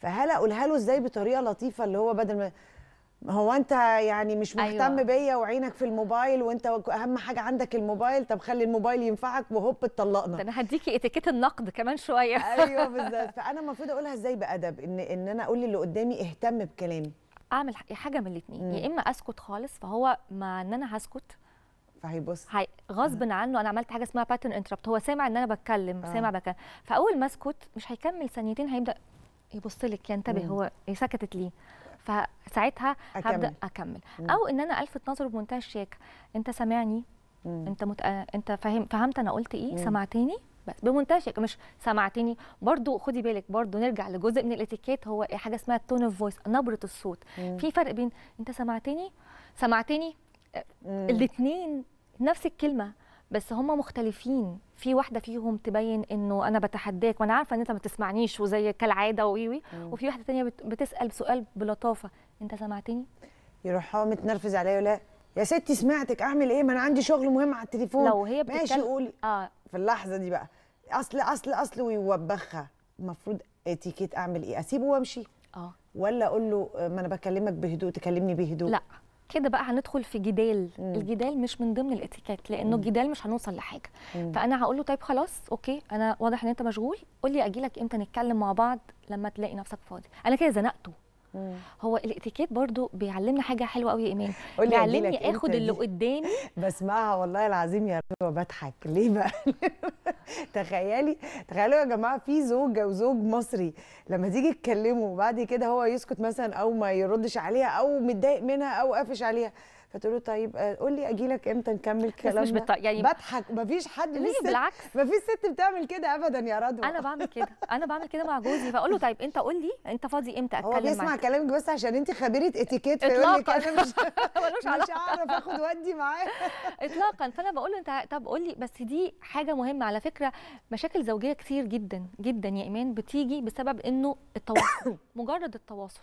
فهل اقولها له ازاي بطريقه لطيفه اللي هو بدل ما هو انت يعني مش أيوة. مهتم أيوة. بيا وعينك في الموبايل وانت اهم حاجه عندك الموبايل طب خلي الموبايل ينفعك وهوب اتطلقنا انا هديكي اتيكيت النقد كمان شويه ايوه بالظبط فانا المفروض اقولها ازاي بادب ان ان انا اقول اللي قدامي اهتم بكلامي اعمل حاجه من الاثنين يا اما اسكت خالص فهو مع ان انا هسكت فهيبص هي... غصب آه. عنه انا عملت حاجه اسمها باترن انتربت هو سامع ان انا بتكلم آه. سامع بكلم فاول ما اسكت مش هيكمل ثانيتين هيبدا يبص لك ينتبه هو سكتت ليه فساعتها هبدا اكمل مم. او ان انا الفت نظره بمنتهى الشياكه انت سامعني مم. انت مت... انت فهم... فهمت انا قلت ايه مم. سمعتني بس بمنتهى مش سمعتني برضو خدي بالك برضو نرجع لجزء من الاتيكيت هو إيه حاجه اسمها التون اوف فويس نبره الصوت مم. في فرق بين انت سمعتني سمعتني الاثنين نفس الكلمه بس هم مختلفين في واحده فيهم تبين انه انا بتحداك وانا عارفه ان انت ما بتسمعنيش وزي كالعاده ويوي وفي واحده ثانيه بتسال سؤال بلطافه انت سمعتني يروح هو متنرفز عليا ولا يا ستي سمعتك اعمل ايه ما انا عندي شغل مهم على التليفون لو هي بتتكلم ماشي قولي اه في اللحظه دي بقى اصل اصل اصل ويوبخها المفروض اتيكيت اعمل ايه اسيبه وامشي اه ولا اقول له آه، ما انا بكلمك بهدوء تكلمني بهدوء لا كده بقى هندخل في جدال مم. الجدال مش من ضمن الاتيكيت لانه الجدال مش هنوصل لحاجه مم. فانا هقول له طيب خلاص اوكي انا واضح ان انت مشغول قول لي اجي لك امتى نتكلم مع بعض لما تلاقي نفسك فاضي انا كده زنقته هو الاتيكيت برضو بيعلمنا حاجه حلوه قوي يا ايمان بيعلمني اخد اللي قدامي بسمعها والله العظيم يا رب بضحك ليه بقى تخيلي تخيلوا يا جماعه في زوجه وزوج مصري لما تيجي تكلمه بعد كده هو يسكت مثلا او ما يردش عليها او متضايق منها او قافش عليها فتقول له طيب آه، قول لي اجي لك امتى نكمل كلامنا مش بط... يعني بضحك مفيش حد ليه بالعكس ما مفيش ست بتعمل كده ابدا يا رضوى انا بعمل كده انا بعمل كده مع جوزي فاقول له طيب انت قول لي انت فاضي امتى اتكلم معاك هو بيسمع كلامك بس عشان انت خبيره اتيكيت فيقول لك انا مش مش هعرف اخد ودي معاه اطلاقا فانا بقول له انت طب قول لي بس دي حاجه مهمه على فكره مشاكل زوجيه كتير جدا جدا يا ايمان بتيجي بسبب انه التواصل مجرد التواصل